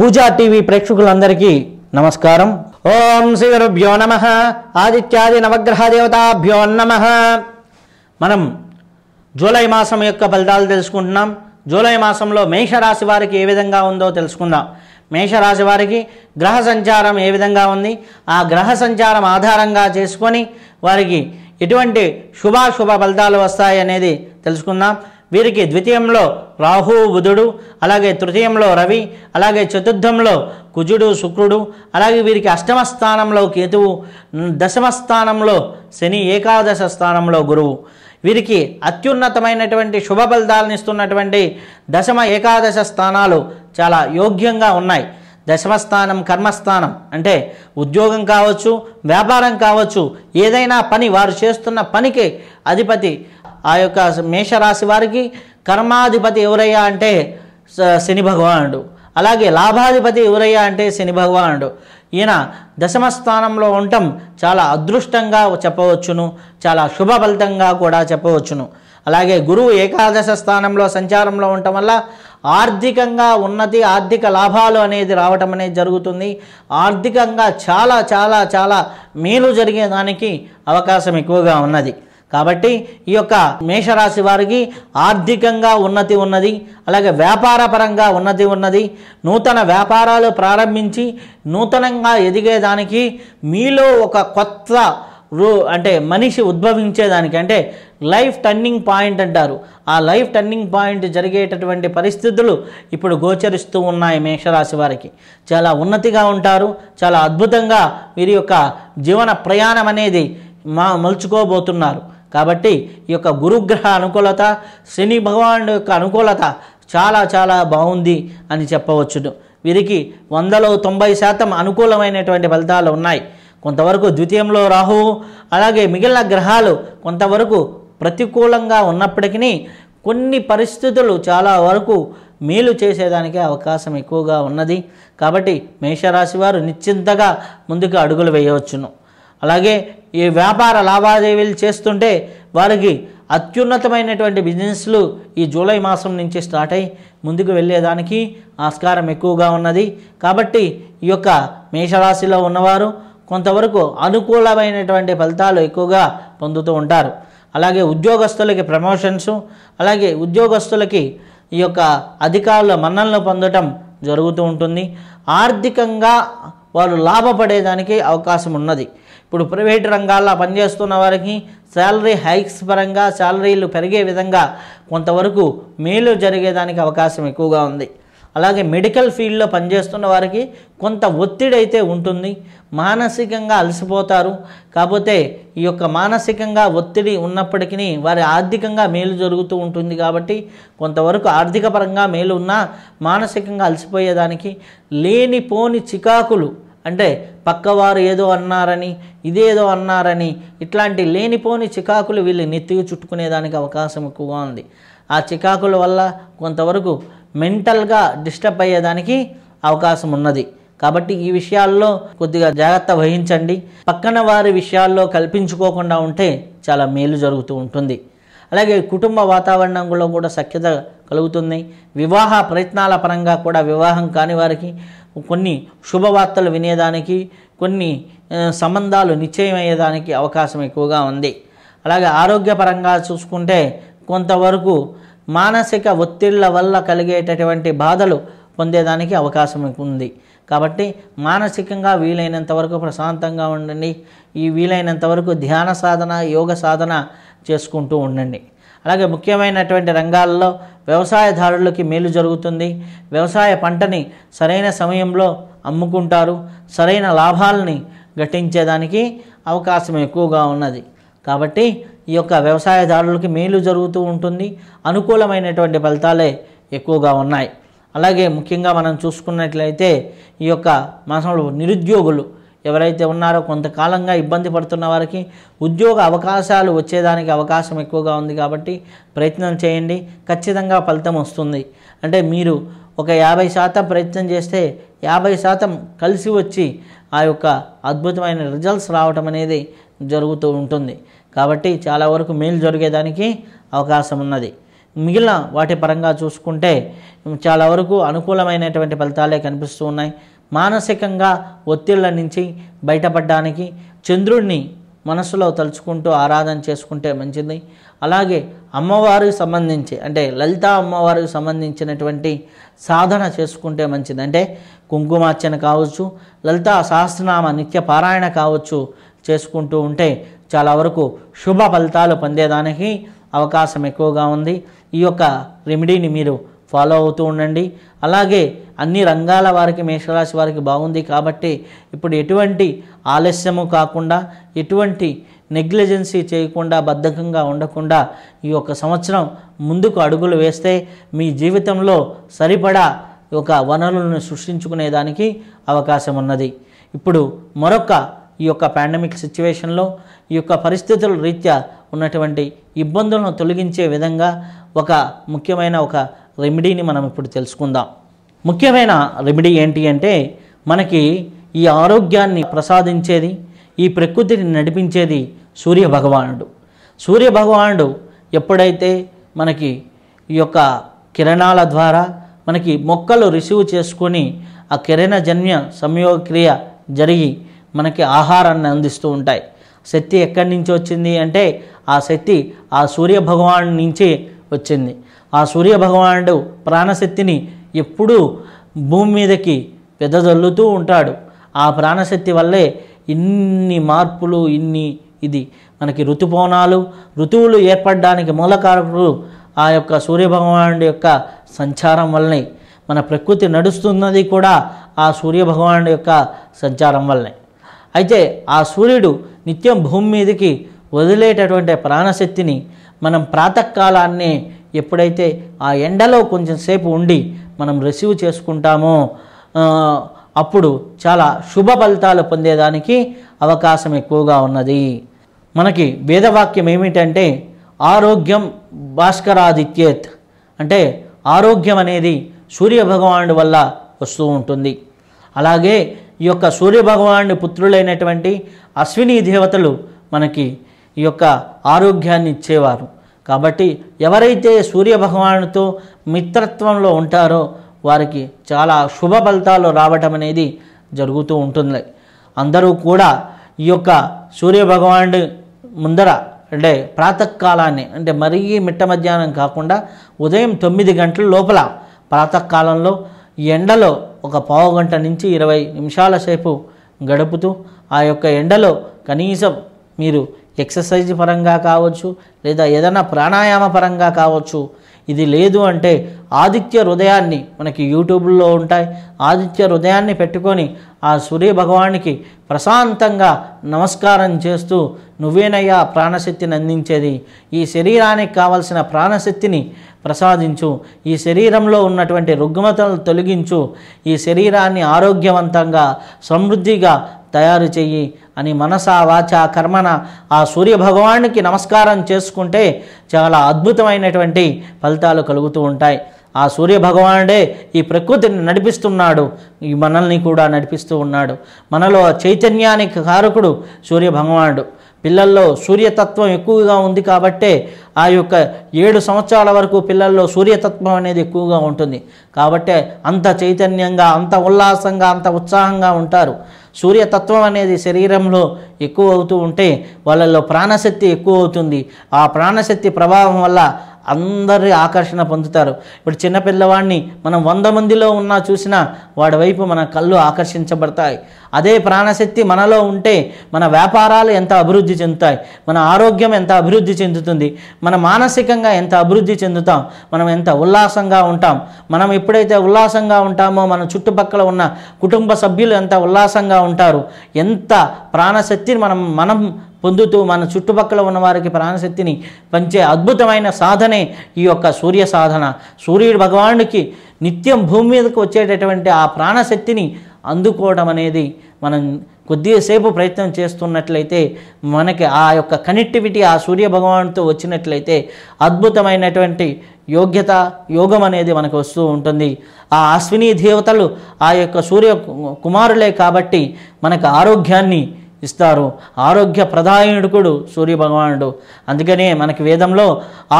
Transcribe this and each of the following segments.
పూజా TV ప్రేక్షకులందరికీ నమస్కారం ఓం శ్రీ గురుభ్యో నమ ఆదిత్యాది నవగ్రహ దేవతాభ్యో నమ మనం జూలై మాసం యొక్క ఫలితాలు తెలుసుకుంటున్నాం జూలై మాసంలో మేషరాశి వారికి ఏ విధంగా ఉందో తెలుసుకుందాం మేషరాశి వారికి గ్రహ సంచారం ఏ విధంగా ఉంది ఆ గ్రహ సంచారం ఆధారంగా చేసుకొని వారికి ఎటువంటి శుభాశుభ ఫలితాలు వస్తాయి అనేది తెలుసుకుందాం వీరికి ద్వితీయంలో రాహు బుధుడు అలాగే తృతీయంలో రవి అలాగే చతుర్థంలో కుజుడు శుక్రుడు అలాగే వీరికి అష్టమ స్థానంలో కేతువు దశమ స్థానంలో శని ఏకాదశ స్థానంలో గురువు వీరికి అత్యున్నతమైనటువంటి శుభ ఫలితాలను ఇస్తున్నటువంటి దశమ ఏకాదశ స్థానాలు చాలా యోగ్యంగా ఉన్నాయి దశమస్థానం కర్మస్థానం అంటే ఉద్యోగం కావచ్చు వ్యాపారం కావచ్చు ఏదైనా పని వారు చేస్తున్న పనికి అధిపతి ఆ యొక్క మేషరాశి వారికి కర్మాధిపతి ఎవరయ్యా అంటే శని భగవానుడు అలాగే లాభాధిపతి ఎవరయ్యా అంటే శని భగవానుడు ఈయన దశమస్థానంలో ఉండటం చాలా అదృష్టంగా చెప్పవచ్చును చాలా శుభ ఫలితంగా కూడా చెప్పవచ్చును అలాగే గురువు ఏకాదశ స్థానంలో సంచారంలో ఉండటం వల్ల ఆర్థికంగా ఉన్నతి ఆర్థిక లాభాలు అనేది రావటం అనేది జరుగుతుంది ఆర్థికంగా చాలా చాలా చాలా మేలు జరిగేదానికి అవకాశం ఎక్కువగా ఉన్నది కాబట్టి ఈ యొక్క మేషరాశి వారికి ఆర్థికంగా ఉన్నతి ఉన్నది అలాగే వ్యాపార పరంగా ఉన్నతి ఉన్నది నూతన వ్యాపారాలు ప్రారంభించి నూతనంగా ఎదిగేదానికి మీలో ఒక కొత్త రూ అంటే మనిషి ఉద్భవించేదానికి అంటే లైఫ్ టర్నింగ్ పాయింట్ అంటారు ఆ లైఫ్ టర్నింగ్ పాయింట్ జరిగేటటువంటి పరిస్థితులు ఇప్పుడు గోచరిస్తూ ఉన్నాయి మేషరాశి వారికి చాలా ఉన్నతిగా ఉంటారు చాలా అద్భుతంగా వీరి యొక్క జీవన ప్రయాణం అనేది మా మలుచుకోబోతున్నారు కాబట్టి ఈ యొక్క గురుగ్రహ అనుకూలత శని భగవానుడు యొక్క అనుకూలత చాలా చాలా బాగుంది అని చెప్పవచ్చును వీరికి వందలో తొంభై శాతం అనుకూలమైనటువంటి ఫలితాలు ఉన్నాయి కొంతవరకు ద్వితీయంలో రాహువు అలాగే మిగిలిన గ్రహాలు కొంతవరకు ప్రతికూలంగా ఉన్నప్పటికీ కొన్ని పరిస్థితులు చాలా వరకు మేలు చేసేదానికి అవకాశం ఎక్కువగా ఉన్నది కాబట్టి మేషరాశి వారు నిశ్చింతగా ముందుకు అడుగులు వేయవచ్చును అలాగే ఈ వ్యాపార లావాదేవీలు చేస్తుంటే వారికి అత్యున్నతమైనటువంటి బిజినెస్లు ఈ జూలై మాసం నుంచి స్టార్ట్ అయ్యి ముందుకు వెళ్ళేదానికి ఆస్కారం ఎక్కువగా ఉన్నది కాబట్టి ఈ యొక్క మేషరాశిలో ఉన్నవారు కొంతవరకు అనుకూలమైనటువంటి ఫలితాలు ఎక్కువగా పొందుతూ ఉంటారు అలాగే ఉద్యోగస్తులకి ప్రమోషన్స్ అలాగే ఉద్యోగస్తులకి ఈ యొక్క అధికారుల మన్నలను పొందటం జరుగుతూ ఉంటుంది ఆర్థికంగా వారు లాభపడేదానికి అవకాశం ఉన్నది ఇప్పుడు ప్రైవేట్ రంగాల్లో పనిచేస్తున్న వారికి శాలరీ హైక్స్ పరంగా శాలరీలు పెరిగే విధంగా కొంతవరకు మేలు జరిగేదానికి అవకాశం ఎక్కువగా ఉంది అలాగే మెడికల్ ఫీల్డ్లో పనిచేస్తున్న వారికి కొంత ఒత్తిడి అయితే ఉంటుంది మానసికంగా అలసిపోతారు కాకపోతే ఈ యొక్క మానసికంగా ఒత్తిడి ఉన్నప్పటికీ వారి ఆర్థికంగా మేలు జరుగుతూ ఉంటుంది కాబట్టి కొంతవరకు ఆర్థిక పరంగా మేలు ఉన్నా మానసికంగా అలసిపోయేదానికి లేనిపోని చికాకులు అంటే పక్కవారు ఏదో అన్నారని ఇదేదో అన్నారని ఇట్లాంటి లేనిపోని చికాకులు వీళ్ళు నెత్తికి చుట్టుకునేదానికి అవకాశం ఎక్కువగా ఉంది ఆ చికాకుల వల్ల కొంతవరకు మెంటల్గా డిస్టర్బ్ అయ్యేదానికి అవకాశం ఉన్నది కాబట్టి ఈ విషయాల్లో కొద్దిగా జాగ్రత్త వహించండి పక్కన వారి విషయాల్లో కల్పించుకోకుండా ఉంటే చాలా మేలు జరుగుతూ ఉంటుంది అలాగే కుటుంబ వాతావరణంలో కూడా సఖ్యత కలుగుతుంది వివాహ ప్రయత్నాల పరంగా కూడా వివాహం కాని వారికి కొన్ని శుభవార్తలు వినేదానికి కొన్ని సంబంధాలు నిశ్చయమయ్యేదానికి అవకాశం ఎక్కువగా ఉంది అలాగే ఆరోగ్యపరంగా చూసుకుంటే కొంతవరకు మానసిక ఒత్తిళ్ల వల్ల కలిగేటటువంటి బాధలు పొందేదానికి అవకాశం ఉంది కాబట్టి మానసికంగా వీలైనంత వరకు ప్రశాంతంగా ఉండండి ఈ వీలైనంత వరకు ధ్యాన సాధన యోగ సాధన చేసుకుంటూ ఉండండి అలాగే ముఖ్యమైనటువంటి రంగాల్లో వ్యవసాయదారులకి మేలు జరుగుతుంది వ్యవసాయ పంటని సరైన సమయంలో అమ్ముకుంటారు సరైన లాభాలని ఘటించేదానికి అవకాశం ఎక్కువగా ఉన్నది కాబట్టి ఈ యొక్క వ్యవసాయదారులకి మేలు జరుగుతూ ఉంటుంది అనుకూలమైనటువంటి ఫలితాలే ఎక్కువగా ఉన్నాయి అలాగే ముఖ్యంగా మనం చూసుకున్నట్లయితే ఈ యొక్క మాసంలో నిరుద్యోగులు ఎవరైతే ఉన్నారో కొంతకాలంగా ఇబ్బంది పడుతున్న వారికి ఉద్యోగ అవకాశాలు వచ్చేదానికి అవకాశం ఎక్కువగా ఉంది కాబట్టి ప్రయత్నం చేయండి ఖచ్చితంగా ఫలితం వస్తుంది అంటే మీరు ఒక యాభై శాతం ప్రయత్నం చేస్తే యాభై శాతం కలిసి వచ్చి ఆ యొక్క అద్భుతమైన రిజల్ట్స్ రావటం అనేది జరుగుతూ ఉంటుంది కాబట్టి చాలా వరకు మేలు జరిగేదానికి అవకాశం ఉన్నది మిగిలిన వాటి పరంగా చూసుకుంటే చాలా వరకు అనుకూలమైనటువంటి ఫలితాలే కనిపిస్తూ ఉన్నాయి మానసికంగా ఒత్తిళ్ళ నుంచి బయటపడడానికి చంద్రుణ్ణి మనసులో తలుచుకుంటూ ఆరాధన చేసుకుంటే మంచిది అలాగే అమ్మవారికి సంబంధించి అంటే లలిత అమ్మవారికి సంబంధించినటువంటి సాధన చేసుకుంటే మంచిది అంటే కుంకుమార్చన కావచ్చు లలిత సహస్రనామ నిత్య పారాయణ కావచ్చు చేసుకుంటూ ఉంటే చాలా వరకు శుభ ఫలితాలు పొందేదానికి అవకాశం ఎక్కువగా ఉంది ఈ యొక్క రెమెడీని మీరు ఫాలో అవుతూ ఉండండి అలాగే అన్ని రంగాల వారికి మేషరాశి వారికి బాగుంది కాబట్టి ఇప్పుడు ఎటువంటి ఆలస్యము కాకుండా ఎటువంటి నెగ్లిజెన్సీ చేయకుండా బద్ధకంగా ఉండకుండా ఈ యొక్క సంవత్సరం ముందుకు అడుగులు వేస్తే మీ జీవితంలో సరిపడా ఒక వనరులను సృష్టించుకునేదానికి అవకాశం ఉన్నది ఇప్పుడు మరొక ఈ యొక్క పాండమిక్ సిచ్యువేషన్లో ఈ యొక్క పరిస్థితుల రీత్యా ఉన్నటువంటి ఇబ్బందులను తొలగించే విధంగా ఒక ముఖ్యమైన ఒక రెమెడీని మనం ఇప్పుడు తెలుసుకుందాం ముఖ్యమైన రెమెడీ ఏంటి అంటే మనకి ఈ ఆరోగ్యాన్ని ప్రసాదించేది ఈ ప్రకృతిని నడిపించేది సూర్య భగవానుడు సూర్య భగవానుడు ఎప్పుడైతే మనకి ఈ యొక్క కిరణాల ద్వారా మనకి మొక్కలు రిసీవ్ చేసుకొని ఆ కిరణజన్య సంయోగక్రియ జరిగి మనకి ఆహారాన్ని అందిస్తూ ఉంటాయి శక్తి ఎక్కడి నుంచి వచ్చింది అంటే ఆ శక్తి ఆ సూర్య భగవాను నుంచి వచ్చింది ఆ సూర్య భగవానుడు ప్రాణశక్తిని ఎప్పుడూ భూమి మీదకి పెద్దదల్లుతూ ఉంటాడు ఆ ప్రాణశక్తి వల్లే ఇన్ని మార్పులు ఇన్ని ఇది మనకి ఋతుపవనాలు ఋతువులు ఏర్పడడానికి మూలకారకులు ఆ యొక్క సూర్యభగవానుడి యొక్క సంచారం వల్లనే మన ప్రకృతి నడుస్తున్నది కూడా ఆ సూర్యభగవానుడి యొక్క సంచారం వల్లనే అయితే ఆ సూర్యుడు నిత్యం భూమి మీదకి వదిలేటటువంటి ప్రాణశక్తిని మనం ప్రాతకాలాన్ని ఎప్పుడైతే ఆ ఎండలో కొంచెం సేపు ఉండి మనం రిసీవ్ చేసుకుంటామో అప్పుడు చాలా శుభ ఫలితాలు పొందేదానికి అవకాశం ఎక్కువగా ఉన్నది మనకి వేదవాక్యం ఏమిటంటే ఆరోగ్యం భాస్కరాదిత్యేత్ అంటే ఆరోగ్యం అనేది సూర్యభగవానుడి వల్ల వస్తూ ఉంటుంది అలాగే ఈ యొక్క సూర్యభగవాను పుత్రులైనటువంటి అశ్విని దేవతలు మనకి ఈ యొక్క ఆరోగ్యాన్ని ఇచ్చేవారు కాబట్టి ఎవరైతే సూర్యభగవానుతో మిత్రత్వంలో ఉంటారో వారికి చాలా శుభ ఫలితాలు రావటం అనేది జరుగుతూ ఉంటుంది అందరూ కూడా ఈ యొక్క సూర్యభగవాను ముందర అంటే ప్రాతకాలాన్ని అంటే మరీ మిట్ట మధ్యాహ్నం కాకుండా ఉదయం తొమ్మిది గంటల లోపల ప్రాతకాలంలో ఎండలో ఒక పావుగంట నుంచి ఇరవై నిమిషాల సేపు గడుపుతూ ఆ యొక్క ఎండలో కనీసం మీరు ఎక్సర్సైజ్ పరంగా కావచ్చు లేదా ఏదైనా ప్రాణాయామ పరంగా కావచ్చు ఇది లేదు అంటే ఆదిత్య హృదయాన్ని మనకి యూట్యూబ్లో ఉంటాయి ఆదిత్య హృదయాన్ని పెట్టుకొని ఆ సూర్య భగవానికి ప్రశాంతంగా నమస్కారం చేస్తూ నువ్వేనయ్యా ప్రాణశక్తిని అందించేది ఈ శరీరానికి కావలసిన ప్రాణశక్తిని ప్రసాదించు ఈ శరీరంలో ఉన్నటువంటి రుగ్మతలను తొలగించు ఈ శరీరాన్ని ఆరోగ్యవంతంగా సమృద్ధిగా తయారు చెయ్యి అని మనస వాచ కర్మన ఆ సూర్య భగవానికి నమస్కారం చేసుకుంటే చాలా అద్భుతమైనటువంటి ఫలితాలు కలుగుతూ ఉంటాయి ఆ సూర్య భగవానుడే ఈ ప్రకృతిని నడిపిస్తున్నాడు ఈ మనల్ని కూడా నడిపిస్తూ ఉన్నాడు మనలో చైతన్యానికి కారకుడు సూర్య భగవానుడు పిల్లల్లో సూర్యతత్వం ఎక్కువగా ఉంది కాబట్టే ఆ యొక్క ఏడు సంవత్సరాల వరకు పిల్లల్లో సూర్యతత్వం అనేది ఎక్కువగా ఉంటుంది కాబట్టే అంత చైతన్యంగా అంత ఉల్లాసంగా అంత ఉత్సాహంగా ఉంటారు సూర్యతత్వం అనేది శరీరంలో ఎక్కువ అవుతూ ఉంటే వాళ్ళల్లో ప్రాణశక్తి ఎక్కువ అవుతుంది ఆ ప్రాణశక్తి ప్రభావం వల్ల అందరి ఆకర్షణ పొందుతారు ఇప్పుడు చిన్నపిల్లవాడిని మనం వంద మందిలో ఉన్నా చూసినా వాడి వైపు మన కళ్ళు ఆకర్షించబడతాయి అదే ప్రాణశక్తి మనలో ఉంటే మన వ్యాపారాలు ఎంత అభివృద్ధి చెందుతాయి మన ఆరోగ్యం ఎంత అభివృద్ధి చెందుతుంది మన మానసికంగా ఎంత అభివృద్ధి చెందుతాం మనం ఎంత ఉల్లాసంగా ఉంటాం మనం ఎప్పుడైతే ఉల్లాసంగా ఉంటామో మన చుట్టుపక్కల ఉన్న కుటుంబ సభ్యులు ఎంత ఉల్లాసంగా ఉంటారు ఎంత ప్రాణశక్తిని మనం మనం పొందుతూ మన చుట్టుపక్కల ఉన్న వారికి ప్రాణశక్తిని పంచే అద్భుతమైన సాధనే ఈ యొక్క సూర్య సాధన సూర్యుడు భగవానుడికి నిత్యం భూమి మీదకు వచ్చేటటువంటి ఆ ప్రాణశక్తిని అందుకోవడం అనేది మనం కొద్దిసేపు ప్రయత్నం చేస్తున్నట్లయితే మనకి ఆ యొక్క కనెక్టివిటీ ఆ సూర్య భగవానుడితో వచ్చినట్లయితే అద్భుతమైనటువంటి యోగ్యత యోగం అనేది మనకు వస్తూ ఉంటుంది ఆ అశ్విని దేవతలు ఆ యొక్క సూర్య కుమారులే కాబట్టి మనకు ఆరోగ్యాన్ని ఇస్తారు ఆరోగ్య ప్రధాయకుడు సూర్యభగవానుడు అందుకనే మనకి వేదంలో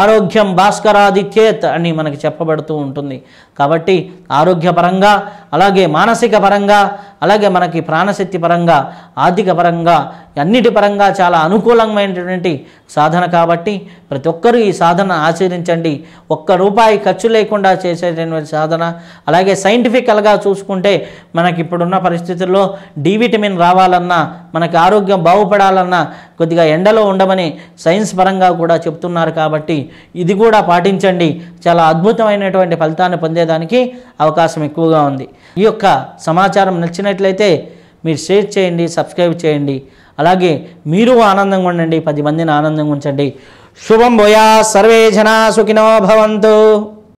ఆరోగ్యం భాస్కరాదిత్యేత్ అని మనకి చెప్పబడుతూ ఉంటుంది కాబట్టి ఆరోగ్యపరంగా అలాగే మానసిక పరంగా అలాగే మనకి ప్రాణశక్తి పరంగా ఆర్థిక పరంగా అన్నిటి పరంగా చాలా అనుకూలమైనటువంటి సాధన కాబట్టి ప్రతి ఒక్కరూ ఈ సాధన ఆచరించండి ఒక్క రూపాయి ఖర్చు లేకుండా చేసేటటువంటి సాధన అలాగే సైంటిఫికల్గా చూసుకుంటే మనకి ఇప్పుడున్న పరిస్థితుల్లో డి విటమిన్ రావాలన్నా మనకి ఆరోగ్యం బాగుపడాలన్నా కొద్దిగా ఎండలో ఉండమని సైన్స్ పరంగా కూడా చెప్తున్నారు కాబట్టి ఇది కూడా పాటించండి చాలా అద్భుతమైనటువంటి ఫలితాన్ని పొందేదానికి అవకాశం ఎక్కువగా ఉంది ఈ యొక్క సమాచారం నచ్చిన నచ్చినట్లయితే మీరు షేర్ చేయండి సబ్స్క్రైబ్ చేయండి అలాగే మీరు ఆనందంగా ఉండండి పది మందిని ఆనందంగా ఉంచండి శుభం భూయా సర్వే జనా సుఖినో భవంతు